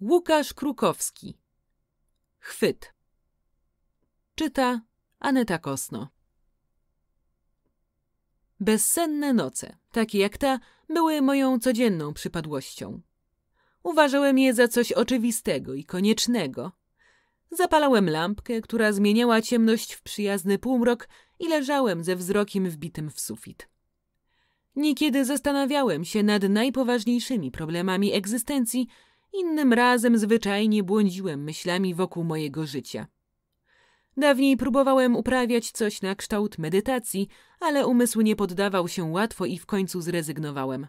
Łukasz Krukowski. Chwyt. Czyta Aneta Kosno. Bezsenne noce, takie jak ta, były moją codzienną przypadłością. Uważałem je za coś oczywistego i koniecznego. Zapalałem lampkę, która zmieniała ciemność w przyjazny półmrok i leżałem ze wzrokiem wbitym w sufit. Niekiedy zastanawiałem się nad najpoważniejszymi problemami egzystencji – Innym razem zwyczajnie błądziłem myślami wokół mojego życia. Dawniej próbowałem uprawiać coś na kształt medytacji, ale umysł nie poddawał się łatwo i w końcu zrezygnowałem.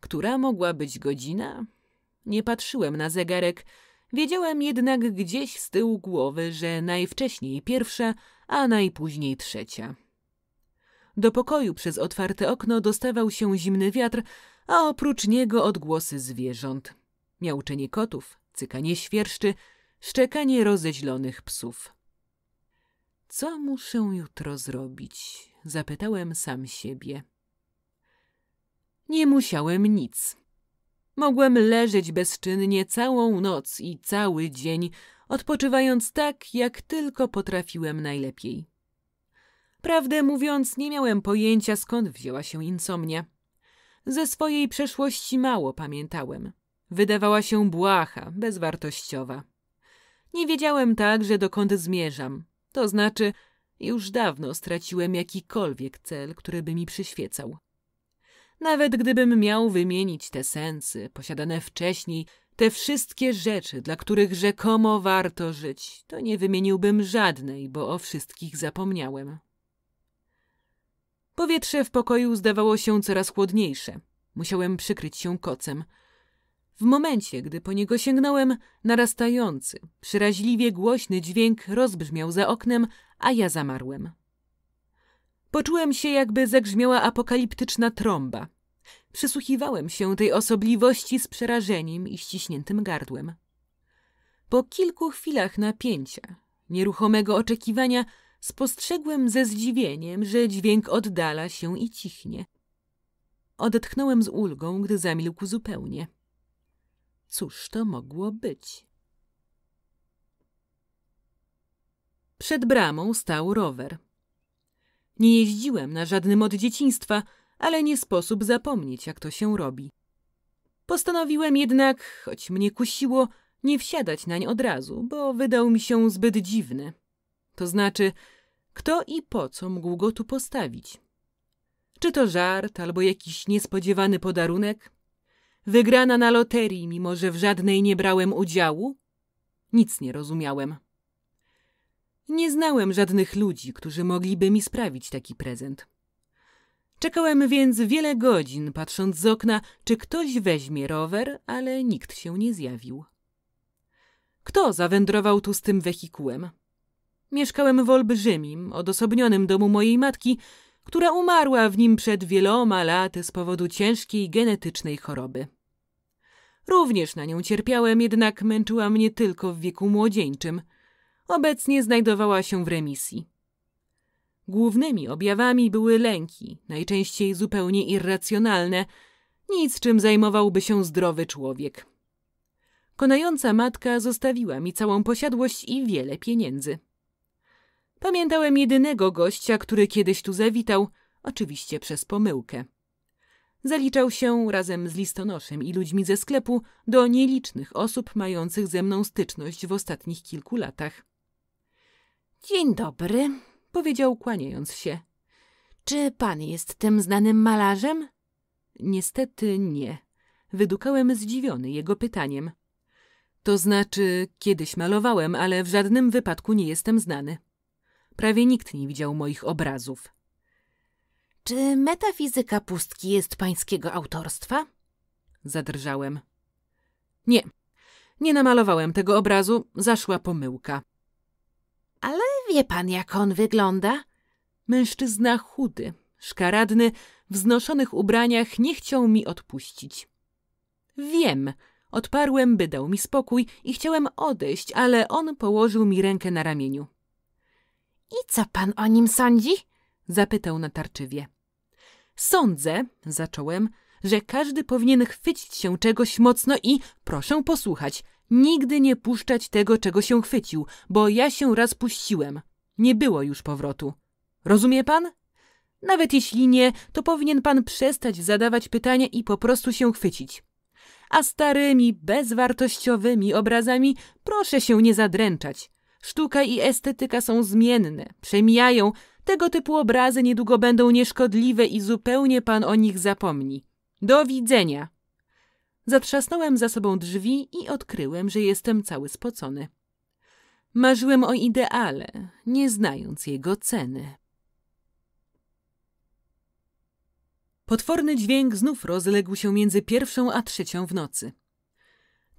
Która mogła być godzina? Nie patrzyłem na zegarek, wiedziałem jednak gdzieś z tyłu głowy, że najwcześniej pierwsza, a najpóźniej trzecia. Do pokoju przez otwarte okno dostawał się zimny wiatr, a oprócz niego odgłosy zwierząt. Miauczenie kotów, cykanie świerszczy, szczekanie rozeźlonych psów. Co muszę jutro zrobić? Zapytałem sam siebie. Nie musiałem nic. Mogłem leżeć bezczynnie całą noc i cały dzień, odpoczywając tak, jak tylko potrafiłem najlepiej. Prawdę mówiąc, nie miałem pojęcia, skąd wzięła się insomnia. Ze swojej przeszłości mało pamiętałem. Wydawała się błaha, bezwartościowa. Nie wiedziałem także, dokąd zmierzam. To znaczy, już dawno straciłem jakikolwiek cel, który by mi przyświecał. Nawet gdybym miał wymienić te sensy posiadane wcześniej, te wszystkie rzeczy, dla których rzekomo warto żyć, to nie wymieniłbym żadnej, bo o wszystkich zapomniałem. Powietrze w pokoju zdawało się coraz chłodniejsze. Musiałem przykryć się kocem. W momencie, gdy po niego sięgnąłem, narastający, przeraźliwie głośny dźwięk rozbrzmiał za oknem, a ja zamarłem. Poczułem się, jakby zagrzmiała apokaliptyczna trąba. Przysłuchiwałem się tej osobliwości z przerażeniem i ściśniętym gardłem. Po kilku chwilach napięcia, nieruchomego oczekiwania, spostrzegłem ze zdziwieniem, że dźwięk oddala się i cichnie. Odetchnąłem z ulgą, gdy zamilkł zupełnie. Cóż to mogło być? Przed bramą stał rower. Nie jeździłem na żadnym od dzieciństwa, ale nie sposób zapomnieć, jak to się robi. Postanowiłem jednak, choć mnie kusiło, nie wsiadać nań od razu, bo wydał mi się zbyt dziwny. To znaczy, kto i po co mógł go tu postawić? Czy to żart albo jakiś niespodziewany podarunek? Wygrana na loterii, mimo że w żadnej nie brałem udziału? Nic nie rozumiałem. Nie znałem żadnych ludzi, którzy mogliby mi sprawić taki prezent. Czekałem więc wiele godzin, patrząc z okna, czy ktoś weźmie rower, ale nikt się nie zjawił. Kto zawędrował tu z tym wehikułem? Mieszkałem w olbrzymim, odosobnionym domu mojej matki, która umarła w nim przed wieloma laty z powodu ciężkiej genetycznej choroby. Również na nią cierpiałem, jednak męczyła mnie tylko w wieku młodzieńczym. Obecnie znajdowała się w remisji. Głównymi objawami były lęki, najczęściej zupełnie irracjonalne, nic czym zajmowałby się zdrowy człowiek. Konająca matka zostawiła mi całą posiadłość i wiele pieniędzy. Pamiętałem jedynego gościa, który kiedyś tu zawitał, oczywiście przez pomyłkę. Zaliczał się razem z listonoszem i ludźmi ze sklepu do nielicznych osób mających ze mną styczność w ostatnich kilku latach. Dzień dobry, powiedział kłaniając się. Czy pan jest tym znanym malarzem? Niestety nie. Wydukałem zdziwiony jego pytaniem. To znaczy, kiedyś malowałem, ale w żadnym wypadku nie jestem znany. Prawie nikt nie widział moich obrazów. Czy metafizyka pustki jest pańskiego autorstwa? Zadrżałem. Nie, nie namalowałem tego obrazu, zaszła pomyłka. Ale wie pan, jak on wygląda? Mężczyzna chudy, szkaradny, w znoszonych ubraniach nie chciał mi odpuścić. Wiem, odparłem, by dał mi spokój i chciałem odejść, ale on położył mi rękę na ramieniu. I co pan o nim sądzi? zapytał natarczywie. Sądzę, zacząłem, że każdy powinien chwycić się czegoś mocno i, proszę posłuchać, nigdy nie puszczać tego, czego się chwycił, bo ja się raz puściłem. Nie było już powrotu. Rozumie pan? Nawet jeśli nie, to powinien pan przestać zadawać pytania i po prostu się chwycić. A starymi, bezwartościowymi obrazami proszę się nie zadręczać. Sztuka i estetyka są zmienne, przemijają. Tego typu obrazy niedługo będą nieszkodliwe i zupełnie pan o nich zapomni. Do widzenia! Zatrzasnąłem za sobą drzwi i odkryłem, że jestem cały spocony. Marzyłem o ideale, nie znając jego ceny. Potworny dźwięk znów rozległ się między pierwszą a trzecią w nocy.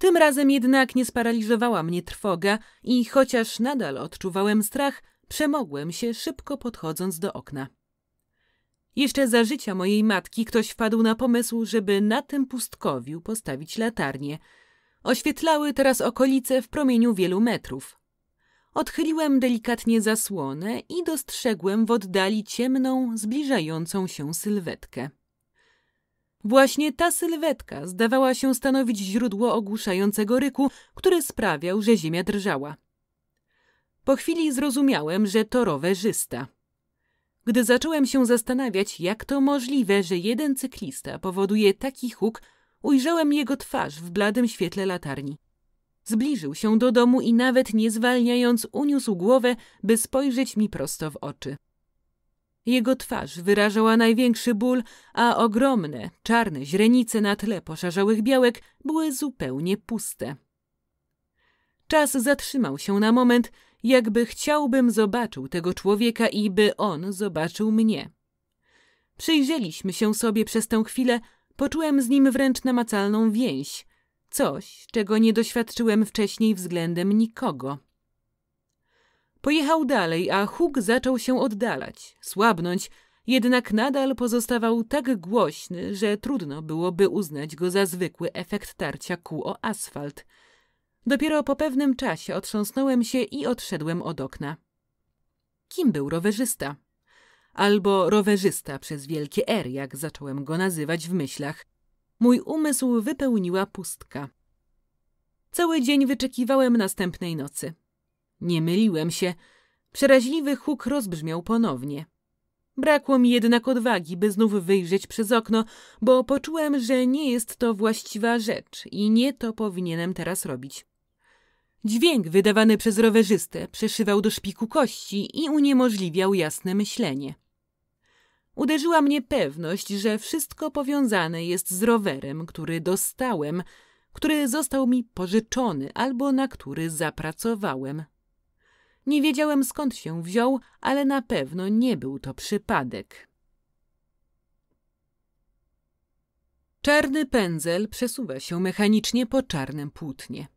Tym razem jednak nie sparaliżowała mnie trwoga i chociaż nadal odczuwałem strach, przemogłem się szybko podchodząc do okna. Jeszcze za życia mojej matki ktoś wpadł na pomysł, żeby na tym pustkowiu postawić latarnie. Oświetlały teraz okolice w promieniu wielu metrów. Odchyliłem delikatnie zasłonę i dostrzegłem w oddali ciemną, zbliżającą się sylwetkę. Właśnie ta sylwetka zdawała się stanowić źródło ogłuszającego ryku, który sprawiał, że ziemia drżała. Po chwili zrozumiałem, że to rowerzysta. Gdy zacząłem się zastanawiać, jak to możliwe, że jeden cyklista powoduje taki huk, ujrzałem jego twarz w bladym świetle latarni. Zbliżył się do domu i nawet nie zwalniając uniósł głowę, by spojrzeć mi prosto w oczy. Jego twarz wyrażała największy ból, a ogromne, czarne źrenice na tle poszarzałych białek były zupełnie puste. Czas zatrzymał się na moment, jakby chciałbym zobaczył tego człowieka i by on zobaczył mnie. Przyjrzeliśmy się sobie przez tę chwilę, poczułem z nim wręcz namacalną więź, coś, czego nie doświadczyłem wcześniej względem nikogo. Pojechał dalej, a huk zaczął się oddalać, słabnąć, jednak nadal pozostawał tak głośny, że trudno byłoby uznać go za zwykły efekt tarcia kół o asfalt. Dopiero po pewnym czasie otrząsnąłem się i odszedłem od okna. Kim był rowerzysta? Albo rowerzysta przez wielkie R, jak zacząłem go nazywać w myślach. Mój umysł wypełniła pustka. Cały dzień wyczekiwałem następnej nocy. Nie myliłem się. Przeraźliwy huk rozbrzmiał ponownie. Brakło mi jednak odwagi, by znów wyjrzeć przez okno, bo poczułem, że nie jest to właściwa rzecz i nie to powinienem teraz robić. Dźwięk wydawany przez rowerzystę przeszywał do szpiku kości i uniemożliwiał jasne myślenie. Uderzyła mnie pewność, że wszystko powiązane jest z rowerem, który dostałem, który został mi pożyczony albo na który zapracowałem. Nie wiedziałem skąd się wziął, ale na pewno nie był to przypadek. Czarny pędzel przesuwa się mechanicznie po czarnym płótnie.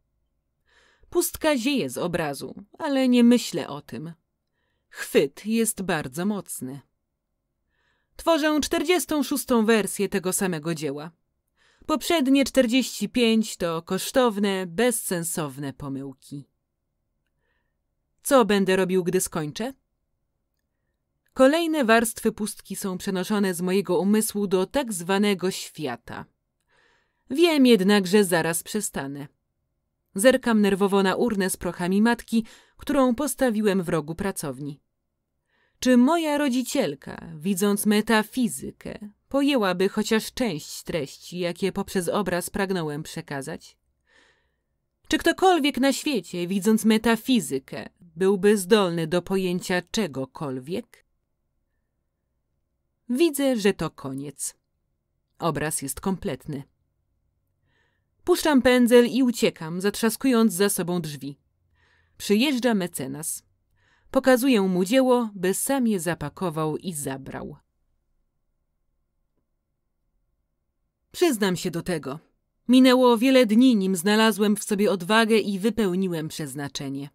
Pustka zieje z obrazu, ale nie myślę o tym. Chwyt jest bardzo mocny. Tworzę 46. wersję tego samego dzieła. Poprzednie 45 to kosztowne, bezsensowne pomyłki. Co będę robił, gdy skończę? Kolejne warstwy pustki są przenoszone z mojego umysłu do tak zwanego świata. Wiem jednak, że zaraz przestanę. Zerkam nerwowo na urnę z prochami matki, którą postawiłem w rogu pracowni. Czy moja rodzicielka, widząc metafizykę, pojęłaby chociaż część treści, jakie poprzez obraz pragnąłem przekazać? Czy ktokolwiek na świecie, widząc metafizykę, byłby zdolny do pojęcia czegokolwiek? Widzę, że to koniec. Obraz jest kompletny. Puszczam pędzel i uciekam, zatrzaskując za sobą drzwi. Przyjeżdża mecenas. Pokazuję mu dzieło, by sam je zapakował i zabrał. Przyznam się do tego. Minęło wiele dni, nim znalazłem w sobie odwagę i wypełniłem przeznaczenie.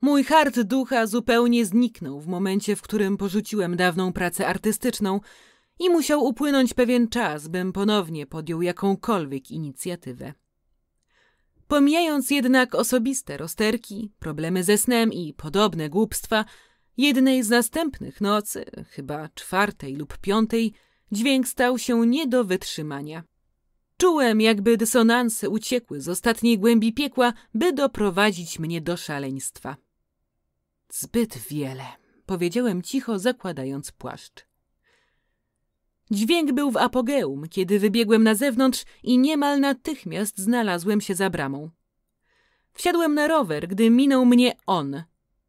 Mój hart ducha zupełnie zniknął w momencie, w którym porzuciłem dawną pracę artystyczną i musiał upłynąć pewien czas, bym ponownie podjął jakąkolwiek inicjatywę. Pomijając jednak osobiste rozterki, problemy ze snem i podobne głupstwa, jednej z następnych nocy, chyba czwartej lub piątej, dźwięk stał się nie do wytrzymania. Czułem, jakby dysonanse uciekły z ostatniej głębi piekła, by doprowadzić mnie do szaleństwa. Zbyt wiele, powiedziałem cicho, zakładając płaszcz. Dźwięk był w apogeum, kiedy wybiegłem na zewnątrz i niemal natychmiast znalazłem się za bramą. Wsiadłem na rower, gdy minął mnie on.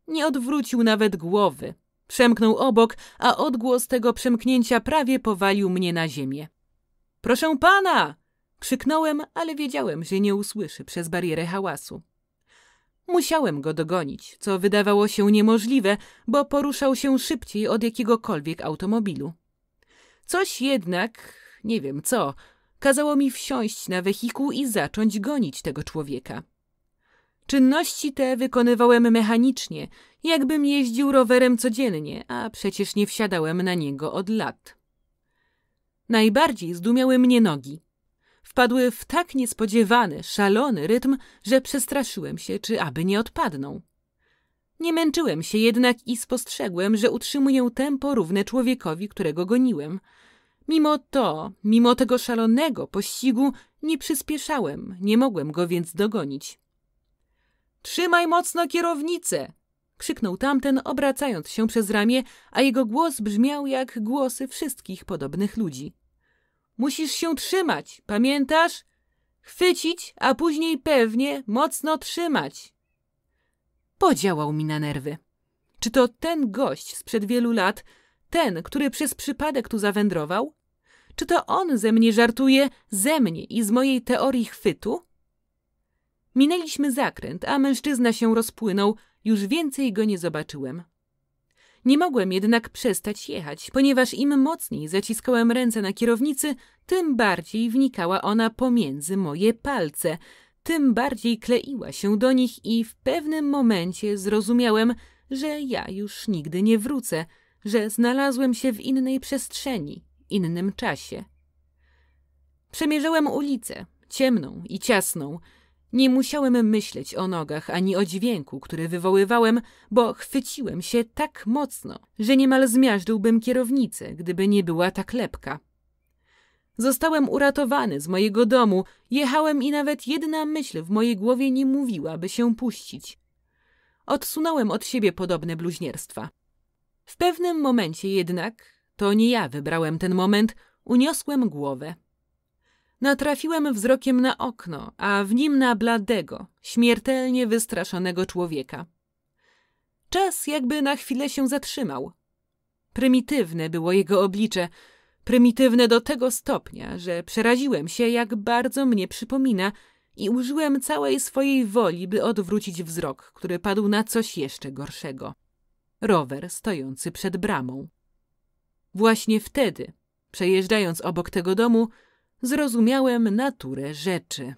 Nie odwrócił nawet głowy. Przemknął obok, a odgłos tego przemknięcia prawie powalił mnie na ziemię. Proszę pana! Krzyknąłem, ale wiedziałem, że nie usłyszy przez barierę hałasu. Musiałem go dogonić, co wydawało się niemożliwe, bo poruszał się szybciej od jakiegokolwiek automobilu. Coś jednak, nie wiem co, kazało mi wsiąść na wehikuł i zacząć gonić tego człowieka. Czynności te wykonywałem mechanicznie, jakbym jeździł rowerem codziennie, a przecież nie wsiadałem na niego od lat. Najbardziej zdumiały mnie nogi wpadły w tak niespodziewany, szalony rytm, że przestraszyłem się, czy aby nie odpadną. Nie męczyłem się jednak i spostrzegłem, że utrzymuję tempo równe człowiekowi, którego goniłem. Mimo to, mimo tego szalonego pościgu, nie przyspieszałem, nie mogłem go więc dogonić. Trzymaj mocno kierownicę! krzyknął tamten, obracając się przez ramię, a jego głos brzmiał jak głosy wszystkich podobnych ludzi. Musisz się trzymać, pamiętasz? Chwycić, a później pewnie mocno trzymać. Podziałał mi na nerwy. Czy to ten gość sprzed wielu lat, ten, który przez przypadek tu zawędrował? Czy to on ze mnie żartuje, ze mnie i z mojej teorii chwytu? Minęliśmy zakręt, a mężczyzna się rozpłynął, już więcej go nie zobaczyłem. Nie mogłem jednak przestać jechać, ponieważ im mocniej zaciskałem ręce na kierownicy, tym bardziej wnikała ona pomiędzy moje palce, tym bardziej kleiła się do nich i w pewnym momencie zrozumiałem, że ja już nigdy nie wrócę, że znalazłem się w innej przestrzeni, innym czasie. Przemierzałem ulicę, ciemną i ciasną, nie musiałem myśleć o nogach ani o dźwięku, który wywoływałem, bo chwyciłem się tak mocno, że niemal zmiażdżyłbym kierownicę, gdyby nie była tak lepka. Zostałem uratowany z mojego domu, jechałem i nawet jedna myśl w mojej głowie nie mówiła, by się puścić. Odsunąłem od siebie podobne bluźnierstwa. W pewnym momencie jednak, to nie ja wybrałem ten moment, uniosłem głowę. Natrafiłem wzrokiem na okno, a w nim na bladego, śmiertelnie wystraszonego człowieka. Czas jakby na chwilę się zatrzymał. Prymitywne było jego oblicze, prymitywne do tego stopnia, że przeraziłem się, jak bardzo mnie przypomina i użyłem całej swojej woli, by odwrócić wzrok, który padł na coś jeszcze gorszego. Rower stojący przed bramą. Właśnie wtedy, przejeżdżając obok tego domu, zrozumiałem naturę rzeczy.